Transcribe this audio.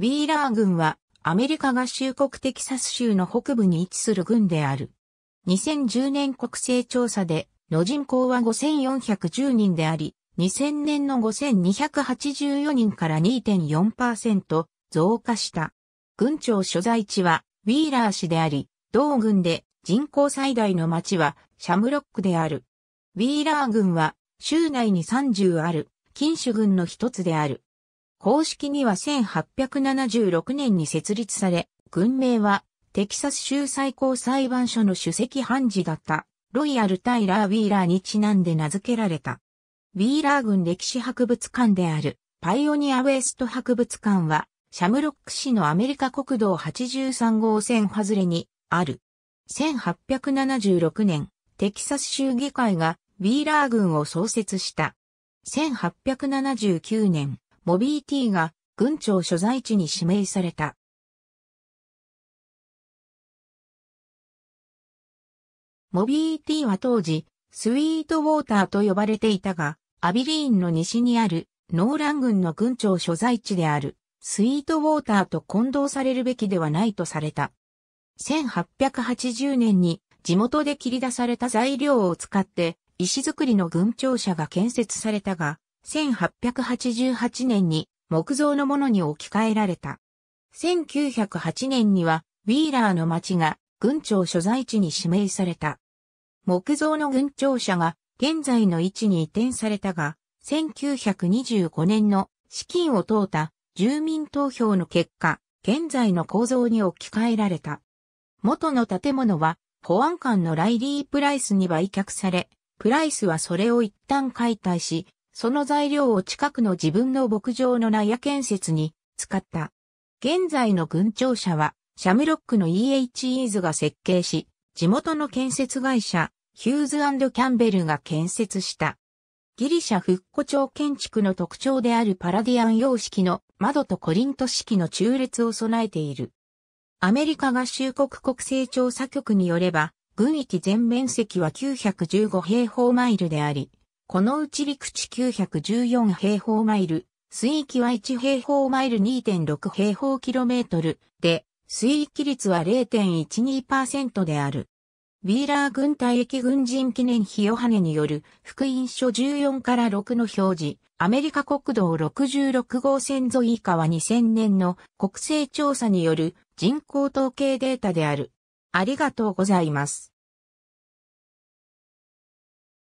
ウィーラー軍はアメリカ合衆国テキサス州の北部に位置する軍である。2010年国勢調査での人口は5410人であり、2000年の5284人から2.4%増加した。軍庁所在地はウィーラー市であり、同軍で人口最大の町はシャムロックである。ウィーラー軍は州内に30ある、禁酒軍の一つである。公式には1876年に設立され、軍名はテキサス州最高裁判所の主席判事だったロイヤル・タイラー・ウィーラーにちなんで名付けられた。ウィーラー軍歴史博物館であるパイオニア・ウエスト博物館はシャムロック市のアメリカ国道83号線外れにある。1876年、テキサス州議会がウィーラー軍を創設した。1879年、モビーィが軍庁所在地に指名された。モビーィは当時、スイートウォーターと呼ばれていたが、アビリーンの西にあるノーラン軍の軍庁所在地であるスイートウォーターと混同されるべきではないとされた。1880年に地元で切り出された材料を使って石造りの軍庁舎が建設されたが、1888年に木造のものに置き換えられた。1908年には、ウィーラーの町が軍庁所在地に指名された。木造の軍庁舎が現在の位置に移転されたが、1925年の資金を問うた住民投票の結果、現在の構造に置き換えられた。元の建物は保安官のライリー・プライスに売却され、プライスはそれを一旦解体し、その材料を近くの自分の牧場の納屋建設に使った。現在の軍庁舎は、シャムロックの E.H. e ーズが設計し、地元の建設会社、ヒューズキャンベルが建設した。ギリシャ復古町建築の特徴であるパラディアン様式の窓とコリント式の中列を備えている。アメリカ合衆国国勢調査局によれば、軍域全面積は915平方マイルであり、このうち陸地914平方マイル、水域は1平方マイル2.6平方キロメートルで、水域率は0.12%である。ウィーラー軍隊駅軍人記念日ヨハネによる福音書14から6の表示、アメリカ国道66号線沿い以下は2000年の国勢調査による人口統計データである。ありがとうございます。